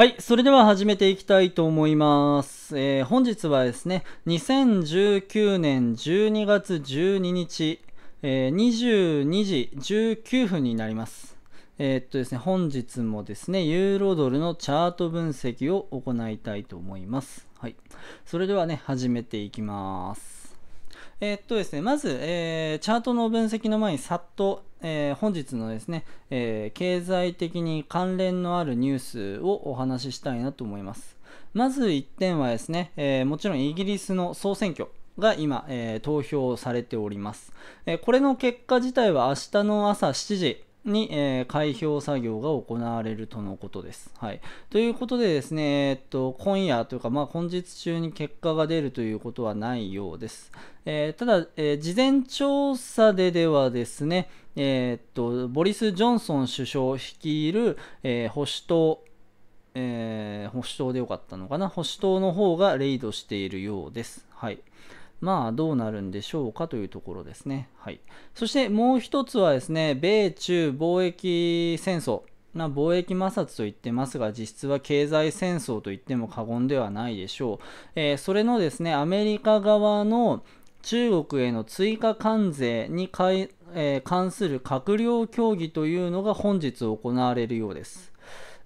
はい、それでは始めていきたいと思います。えー、本日はですね、2019年12月12日、えー、22時19分になります。えー、っとですね、本日もですね、ユーロドルのチャート分析を行いたいと思います。はい、それではね、始めていきます。えー、っとですね、まず、えー、チャートの分析の前にさっと、えー、本日のですね、え経済的に関連のあるニュースをお話ししたいなと思います。まず1点はですね、えもちろんイギリスの総選挙。が今、え投票されております、えこれの結果自体は明日の朝7時に、えー、開票作業が行われるとのことです。はい、ということでですね、えっと、今夜というか、まあ、本日中に結果が出るということはないようです。えー、ただ、えー、事前調査でではですね、えー、っとボリス・ジョンソン首相率いる、え保守党え保守党でよかったのかな保守党の方がレイドしているようです。はい。まあどうなるんでしょうかというところですね。はい。そしてもう一つはですね、米中貿易戦争。な貿易摩擦と言ってますが、実質は経済戦争と言っても過言ではないでしょう。えー、それのですね、アメリカ側の中国への追加関税にかい、えー、関する閣僚協議というのが本日行われるようです。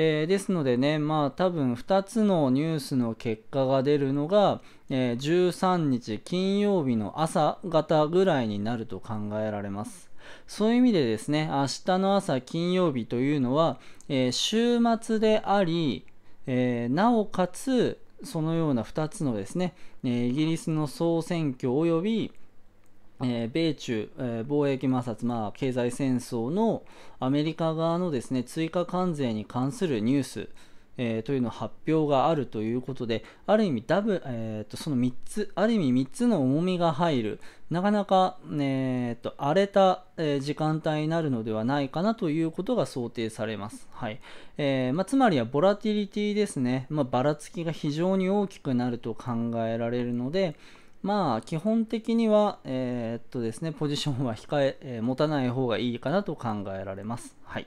えー、ですのでね、まあ多分2つのニュースの結果が出るのが、えー、13日金曜日の朝方ぐらいになると考えられます。そういう意味でですね、明日の朝金曜日というのは、えー、週末であり、えなおかつそのような2つのですね、えイギリスの総選挙及びえー、米中、えー、貿易摩擦、まあ、経済戦争のアメリカ側のですね追加関税に関するニュース、えー、というの発表があるということで、ある意味ダブ、えー、とその3つ、ある意味3つの重みが入る、なかなか、と、荒れた、時間帯になるのではないかなということが想定されます。はいえー、まあ、つまりはボラティリティですね、まあ、ばらつきが非常に大きくなると考えられるので、まあ基本的には、えー、っとですね、ポジションは控ええー、持たない方がいいかなと考えられます。はい。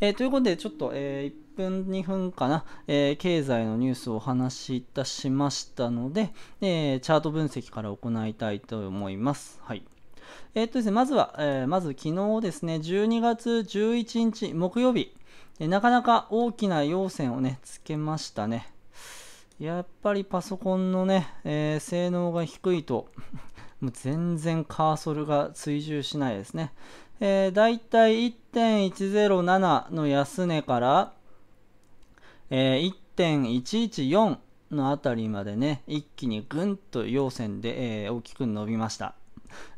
えー、ということで、ちょっと、え1分、2分かな、え経済のニュースをお話しいたしましたので、えチャート分析から行いたいと思います。はい。えっとですね、まずは、えまず昨日ですね、12月11日木曜日、えなかなか大きな要線をね、つけましたね。やっぱりパソコンのね、えー、性能が低いと、もう全然カーソルが追従しないですね。えー、だいたい1.107の安値から、えー、1.114のあたりまでね、一気にぐんと陽線で、えー、大きく伸びました。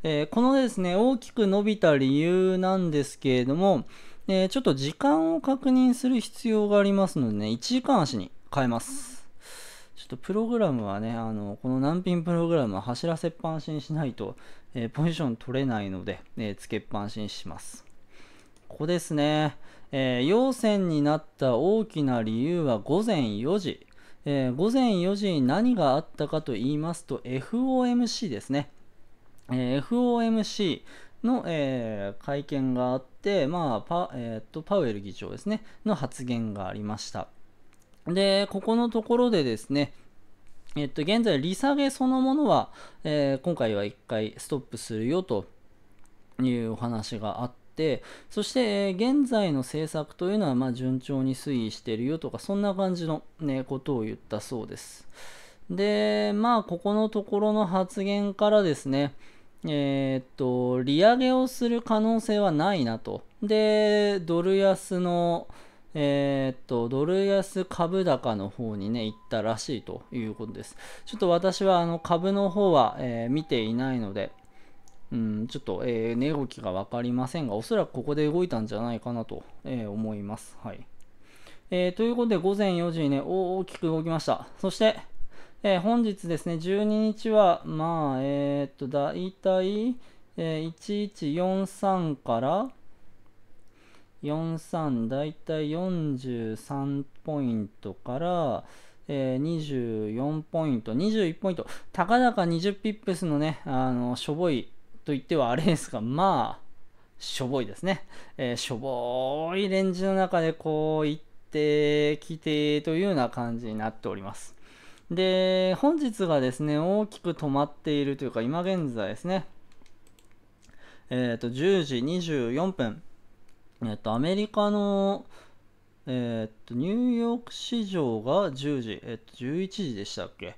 えー、このですね、大きく伸びた理由なんですけれども、えー、ちょっと時間を確認する必要がありますのでね、1時間足に変えます。ちょっとプログラムはね、あのこの難品プログラムは走らせっぱなしにしないと、えー、ポジション取れないので、えー、つけっぱなしにします。ここですね、えー、陽線になった大きな理由は午前4時。え午前4時に何があったかと言いますと FOMC ですね。え FOMC の、え会見があって、まあパえー、っとパウエル議長ですね、の発言がありました。で、ここのところでですね、えっと、現在、利下げそのものは、えー、今回は1回ストップするよというお話があって、そして、えー、現在の政策というのは、ま順調に推移してるよとか、そんな感じの、ね、ことを言ったそうです。で、まあ、ここのところの発言からですね、えー、っと、利上げをする可能性はないなと。で、ドル安の、えー、っと、ドル安株高の方にね、行ったらしいということです。ちょっと私はあの株の方は、えー、見ていないので、うん、ちょっと、えー、値動きがわかりませんが、おそらくここで動いたんじゃないかなと、えー、思います。はい。えー、ということで、午前4時にね、大きく動きました。そして、えー、本日ですね、12日は、まあ、えー、っと、だいたい、えー、1143から、43大体43ポイントから、えー、24ポイント21ポイントたかだか20ピップスのねあのしょぼいと言ってはあれですがまあしょぼいですね、えー、しょぼいレンジの中でこういってきてというような感じになっておりますで本日がですね大きく止まっているというか今現在ですねえっ、ー、と10時24分えっと、アメリカの、えっと、ニューヨーク市場が10時、えっと、11時でしたっけ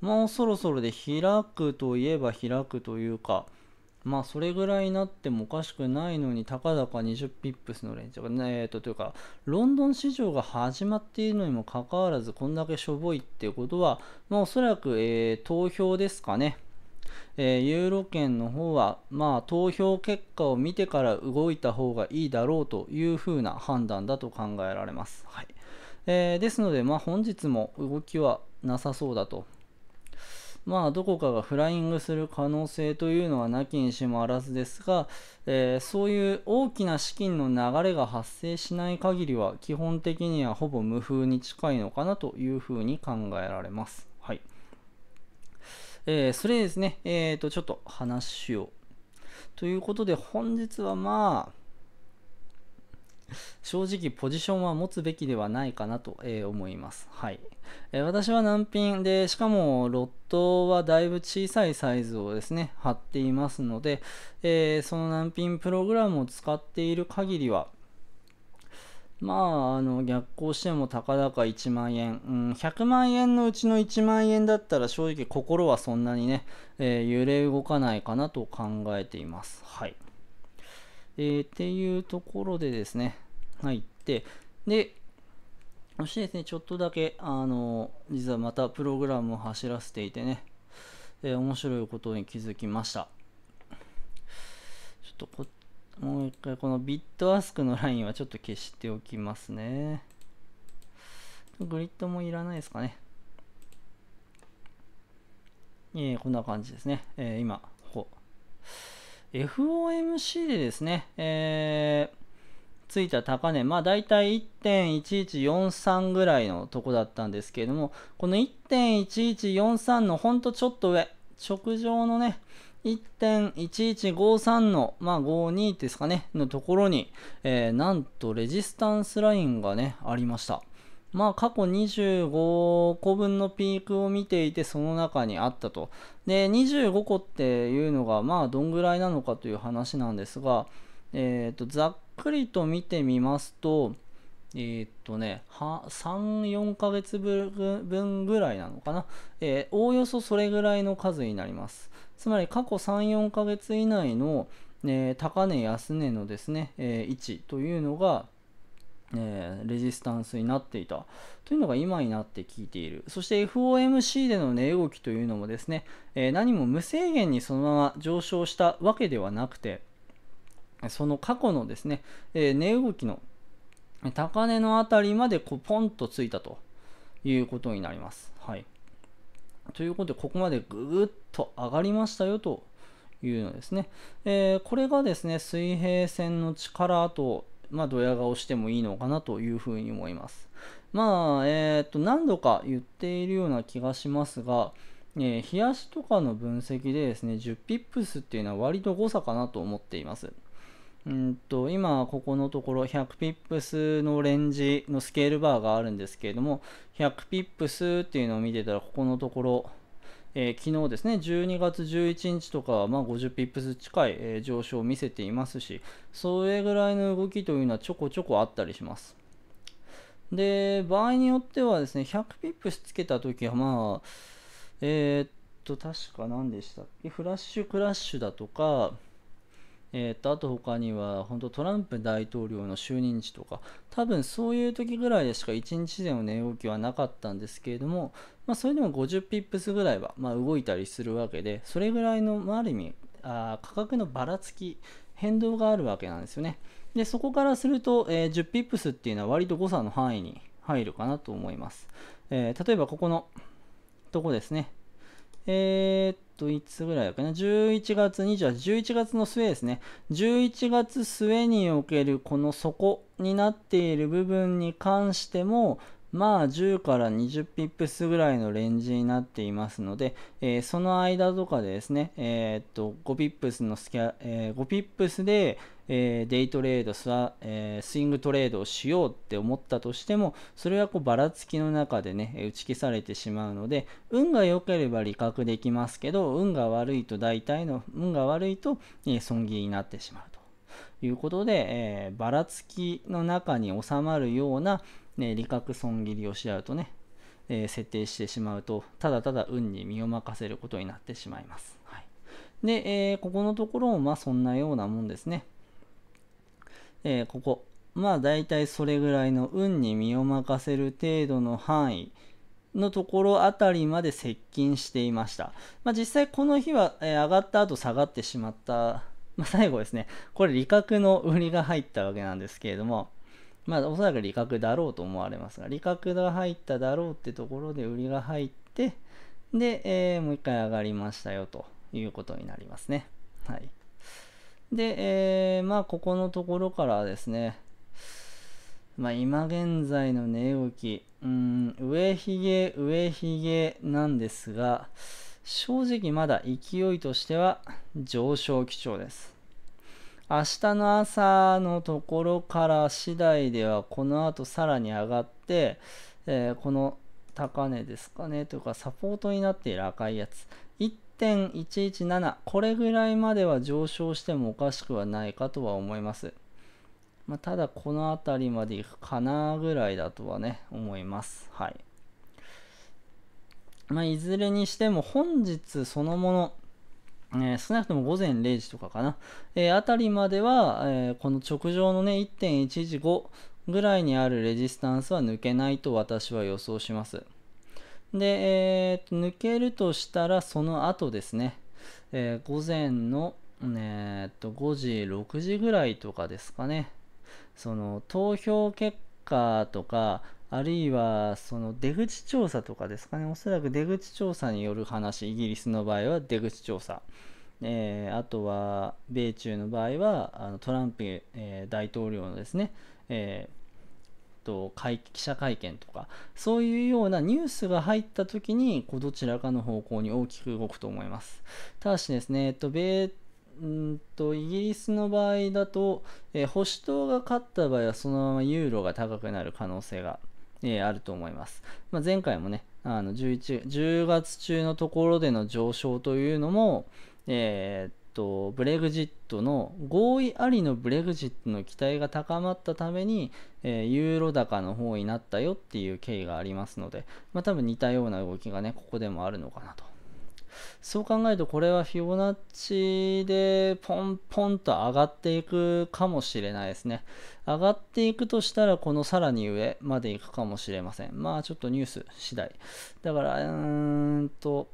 もうそろそろで開くといえば開くというか、まあそれぐらいになってもおかしくないのに、たかだか20ピップスのレンジが、ね、えっと、というか、ロンドン市場が始まっているのにもかかわらず、こんだけしょぼいっていうことは、まあおそらく、えー、投票ですかね。えー、ユーロ圏の方は、まあ、投票結果を見てから動いた方がいいだろうというふうな判断だと考えられます。はいえー、ですので、まあ、本日も動きはなさそうだと。まあ、どこかがフライングする可能性というのはなきにしもあらずですが、えー、そういう大きな資金の流れが発生しない限りは基本的にはほぼ無風に近いのかなというふうに考えられます。えー、それですね、えっ、ー、と、ちょっと話を。ということで、本日はまあ、正直ポジションは持つべきではないかなと、えー、思います。はい。えー、私は難品で、しかもロットはだいぶ小さいサイズをですね、貼っていますので、えー、その難品プログラムを使っている限りは、まあ、あの逆行しても高々1万円、うん、100万円のうちの1万円だったら正直心はそんなにね、えー、揺れ動かないかなと考えています。はい。えー、っていうところでですね、入って、で、そしてですね、ちょっとだけ、あの、実はまたプログラムを走らせていてね、えー、面白いことに気づきました。ちょっとこっもう一回このビットアスクのラインはちょっと消しておきますね。グリッドもいらないですかね。えー、こんな感じですね。えー、今、こう。FOMC でですね、えー、ついた高値、まあ大体1.1143ぐらいのとこだったんですけれども、この1.1143のほんとちょっと上、直上のね、1.1153の、まあ、52ですかね、のところに、えー、なんとレジスタンスラインがね、ありました。まあ、過去25個分のピークを見ていて、その中にあったと。で、25個っていうのが、まあ、どんぐらいなのかという話なんですが、えっ、ー、と、ざっくりと見てみますと、えー、っとね、は3、4ヶ月分ぐらいなのかな、えー、おおよそそれぐらいの数になります。つまり過去3、4ヶ月以内の、えー、高値、安値のですね、え位置というのが、えレジスタンスになっていたというのが今になって聞いている。そして FOMC での値動きというのもですね、え何も無制限にそのまま上昇したわけではなくて、その過去のですね、え値動きの高値のあたりまでこうポンとついたということになります。はい。ということで、ここまでぐぐっと上がりましたよというのですね。えー、これがですね、水平線の力と、まあ、ドヤ顔してもいいのかなというふうに思います。まあ、えー、っと、何度か言っているような気がしますが、えー、冷やしとかの分析でですね、10ピップスっていうのは割と誤差かなと思っています。うんと今ここのところ100ピップスのレンジのスケールバーがあるんですけれども100ピップスっていうのを見てたらここのところ、えー、昨日ですね12月11日とかはま50ピップス近い、えー、上昇を見せていますしそれぐらいの動きというのはちょこちょこあったりしますで場合によってはですね100ピップスつけた時はまあえー、っと確か何でしたっけフラッシュクラッシュだとかえー、とあと他には本当トランプ大統領の就任時とか多分そういう時ぐらいでしか1日での値動きはなかったんですけれども、まあ、それでも50ピップスぐらいは、ま動いたりするわけでそれぐらいの、まあ、ある意味あ価格のばらつき変動があるわけなんですよねでそこからすると、えー、10ピップスっていうのは割と誤差の範囲に入るかなと思います、えー、例えばここのとこですねえー、っと、いつぐらいかな。11月28、11月の末ですね。11月末におけるこの底になっている部分に関しても、まあ10から20ピップスぐらいのレンジになっていますので、えー、その間とかでですね、えー、っと5ピップスのスキャ、えー、5ピップスで、えー、デイトレードスえー、スイングトレードをしようって思ったとしてもそれはこうばらつきの中でね打ち消されてしまうので運が良ければ利確できますけど運が悪いと大体の運が悪いと、え損切りになってしまうということで、えー、ばらつきの中に収まるような、ね、利確損切りをし合うとねえ設定してしまうと、ただただ運に身を任せることになってしまいます。はい、で、えー、ここのところもまあそんなようなもんですね。えー、ここ。まあ大体それぐらいの運に身を任せる程度の範囲のところあたりまで接近していました。まあ実際この日は、えー、上がった後下がってしまった、まあ最後ですね、これ利確の売りが入ったわけなんですけれども、まあおそらく利確だろうと思われますが、利確が入っただろうってところで売りが入って、で、えー、もう一回上がりましたよということになりますね。はい。で、えー、まあ、ここのところからですね、まあ、今現在の値動き、うん、上髭、上髭なんですが、正直まだ勢いとしては上昇基調です。明日の朝のところから次第では、この後さらに上がって、えー、この高値ですかね、というかサポートになっている赤いやつ、1.117これぐらいまでは上昇してもおかしくはないかとは思います、まあ、ただこの辺りまでいくかなぐらいだとはね思いますはいまあ、いずれにしても本日そのものえー、少なくとも午前0時とかかな、えー、あたりまでは、えー、この直上のね、1.115ぐらいにあるレジスタンスは抜けないと私は予想します。で、えー、抜けるとしたらその後ですね、えー、午前の、えー、っと5時、6時ぐらいとかですかね、その投票結果とか、あるいはその出口調査とかですかね、おそらく出口調査による話、イギリスの場合は出口調査。えー、あとは米中の場合はあのトランプ、えー、大統領のですね、えーと会記者会見とかそういうようなニュースが入った時にこうどちらかの方向に大きく動くと思います。ただしですね、えっと、米んとイギリスの場合だと、えー、保守党が勝った場合はそのままユーロが高くなる可能性が、えー、あると思います。まあ、前回もねあの11、10月中のところでの上昇というのも、えー、と、ブレグジットの合意ありのブレグジットの期待が高まったために、えー、ユーロ高の方になったよっていう経緯がありますので、まあ、多分似たような動きがね、ここでもあるのかなと。そう考えるとこれはフィボナッチでポンポンと上がっていくかもしれないですね。上がっていくとしたらこのさらに上までいくかもしれません。まあちょっとニュース次第。だから、うーんと、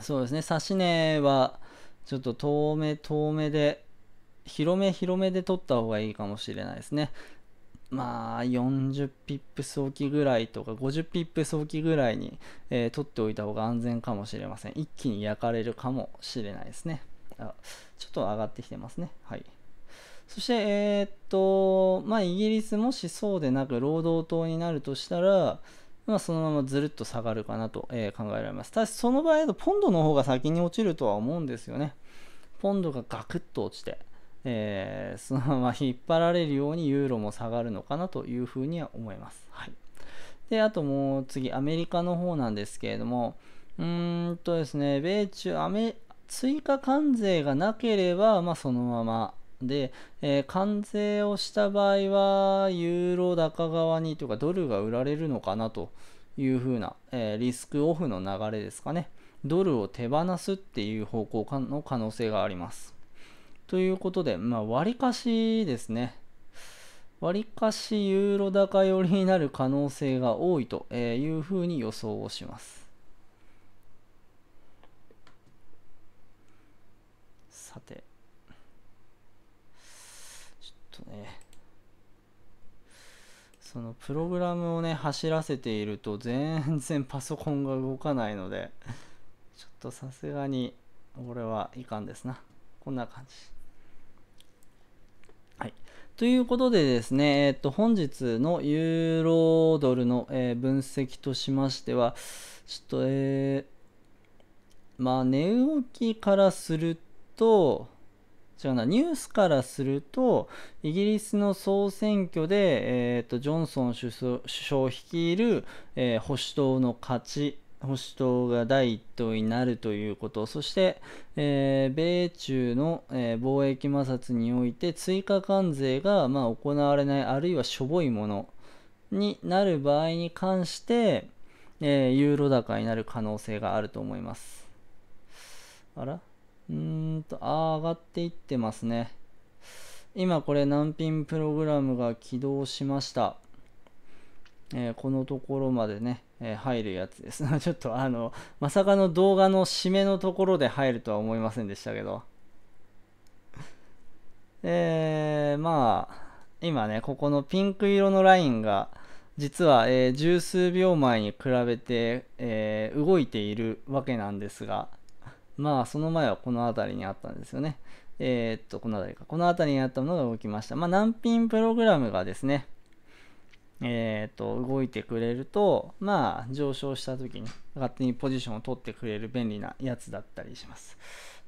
そうですね、指値は、ちょっと遠目遠目で、広め広めで撮った方がいいかもしれないですね。まあ、40ピップ早期ぐらいとか、50ピップ早期ぐらいに、えー、撮っておいた方が安全かもしれません。一気に焼かれるかもしれないですね。あちょっと上がってきてますね。はい。そして、えー、っと、まあ、イギリスもしそうでなく労働党になるとしたら、まあ、そのままずるっと下がるかなと、え考えられます。ただし、その場合だと、ポンドの方が先に落ちるとは思うんですよね。ポンドがガクッと落ちて、えー、そのまま引っ張られるようにユーロも下がるのかなというふうには思います。はい、で、あともう次、アメリカの方なんですけれども、うーんとですね、米中、追加関税がなければ、まあ、そのまま、で、えー、関税をした場合は、ユーロ高側にというか、ドルが売られるのかなというふうな、えー、リスクオフの流れですかね。ドルを手放すっていう方向の可能性があります。ということで、まあ、割かしですね。割かしユーロ高寄りになる可能性が多いというふうに予想をします。さて。とねそのプログラムをね走らせていると全然パソコンが動かないのでちょっとさすがにこれはいかんですなこんな感じはいということでですね、えっと、本日のユーロドルの、えー、分析としましては、ちょっと、えー、まあ、値動きからすると、違うな、ニュースからすると、イギリスの総選挙で、えーと、ジョンソン首相首相率いる、えー、保守党の勝ち、保守党が第一党になるということ、そして、えー、米中の、えー、貿易摩擦において追加関税が、まあ、行われない、あるいはしょぼいものになる場合に関して、えユーロ高になる可能性があると思います。あらうーんと、あ上がっていってますね。今これ難品プログラムが起動しました。えー、このところまでね、えー、入るやつです。ちょっとあの、まさかの動画の締めのところで入るとは思いませんでしたけど。えー、まあ、今ね、ここのピンク色のラインが、実は、えー、十数秒前に比べて、えー、動いているわけなんですが、まあ、その前はこの辺りにあったんですよね。えー、っと、この辺りか。この辺りにあったものが動きました。まあ、難品プログラムがですね、えー、っと、動いてくれると、まあ、上昇した時に勝手にポジションを取ってくれる便利なやつだったりします。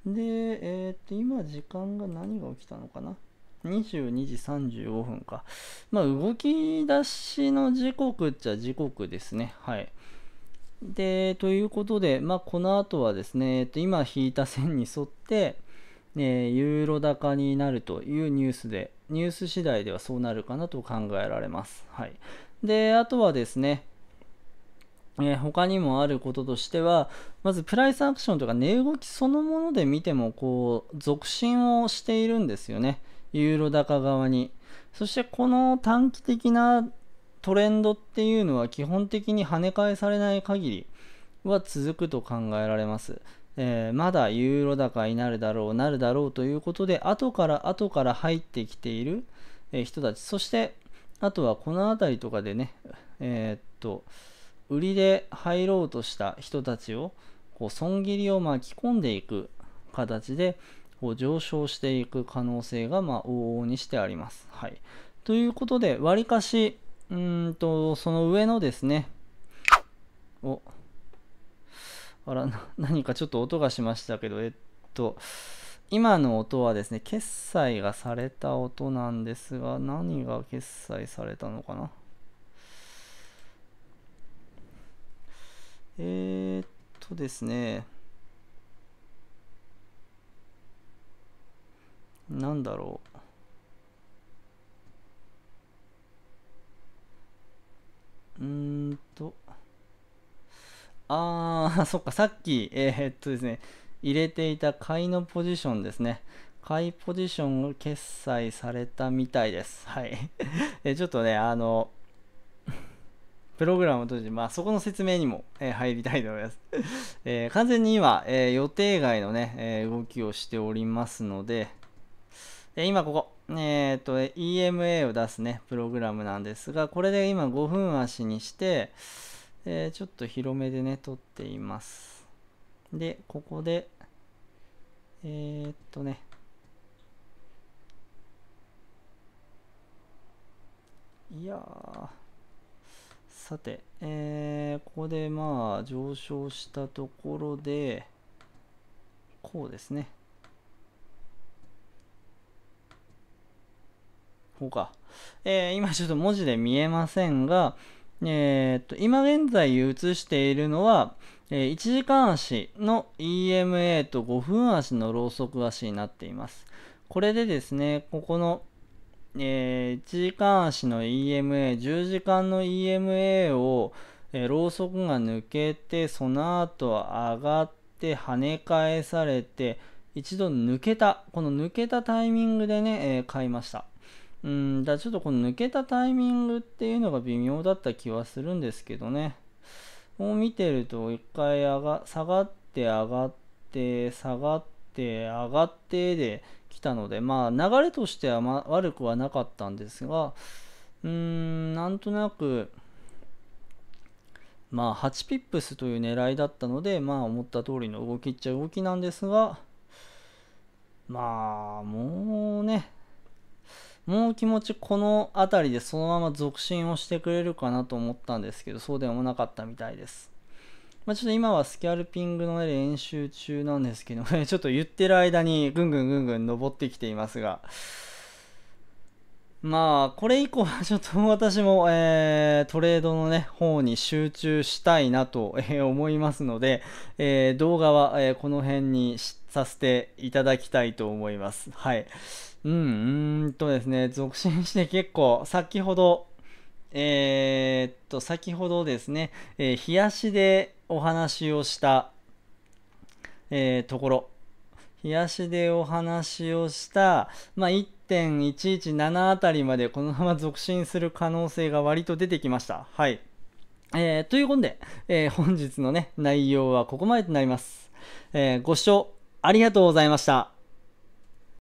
で、えー、っと、今時間が何が起きたのかな22時35分か。まあ、動き出しの時刻っちゃ時刻ですね。はい。で、ということで、まあ、この後はですね、えっと、今引いた線に沿って、えユーロ高になるというニュースで、ニュース次第ではそうなるかなと考えられます。はい。で、あとはですね、えー、他にもあることとしては、まずプライスアクションとか値動きそのもので見ても、こう、続伸をしているんですよね。ユーロ高側に。そしてこの短期的なトレンドっていうのは基本的に跳ね返されない限りは続くと考えられます。えー、まだユーロ高になるだろうなるだろうということで後から後から入ってきている、え人たちそしてあとはこの辺りとかでねえー、っと売りで入ろうとした人たちをこう損切りを巻き込んでいく形でこう上昇していく可能性がま往々にしてあります。はい、ということでわりかしうんと、その上のですね、お、あら、何かちょっと音がしましたけど、えっと、今の音はですね、決済がされた音なんですが、何が決済されたのかなえー、っとですね、なんだろう。うーんと、あー、そっか、さっき、えー、っとですね、入れていた買いのポジションですね。買いポジションを決済されたみたいです。はい。えちょっとね、あの、プログラムを閉じて、まあ、そこの説明にも、えー、入りたいと思います。えー、完全に今、えー、予定外のね、え動きをしておりますので、え今ここ、えーと、EMA を出すね、プログラムなんですが、これで今5分足にして、えー、ちょっと広めでね、撮っています。で、ここで、えー、っとね、いやさて、えー、ここでまあ上昇したところで、こうですね。ここか。えー、今ちょっと文字で見えませんが、えー、っと、今現在映しているのは、えー、1時間足の EMA と5分足のローソク足になっています。これでですね、ここの、えー、1時間足の EMA、10時間の EMA を、えー、ローソクが抜けて、その後上がって、跳ね返されて、一度抜けた、この抜けたタイミングでね、えー、買いました。うん、だちょっとこの抜けたタイミングっていうのが微妙だった気はするんですけどね。もう見てると一回上が、下がって上がって、下がって上がってで来たので、まあ流れとしては、ま、悪くはなかったんですが、うーん、なんとなく、まあ8ピップスという狙いだったので、まあ思った通りの動きっちゃ動きなんですが、まあもうね、もう気持ちこの辺りでそのまま続進をしてくれるかなと思ったんですけど、そうでもなかったみたいです。まあ、ちょっと今はスキャルピングの、練習中なんですけど、ね、ちょっと言ってる間にぐんぐんぐんぐん登ってきていますが、まあ、これ以降はちょっと私も、えー、トレードのね、方に集中したいなと、えー、思いますので、えー、動画は、えこの辺にさせていただきたいと思います。はい。うん、うんとですね、続進して結構、先ほど、えっと、先ほどですね、え冷やしでお話をした、えところ、冷やしでお話をした、まあ、1.117あたりまでこのまま続伸する可能性が割と出てきました。はい。えー、ということで、えー、本日のね、内容はここまでとなります。えー、ご視聴ありがとうございました。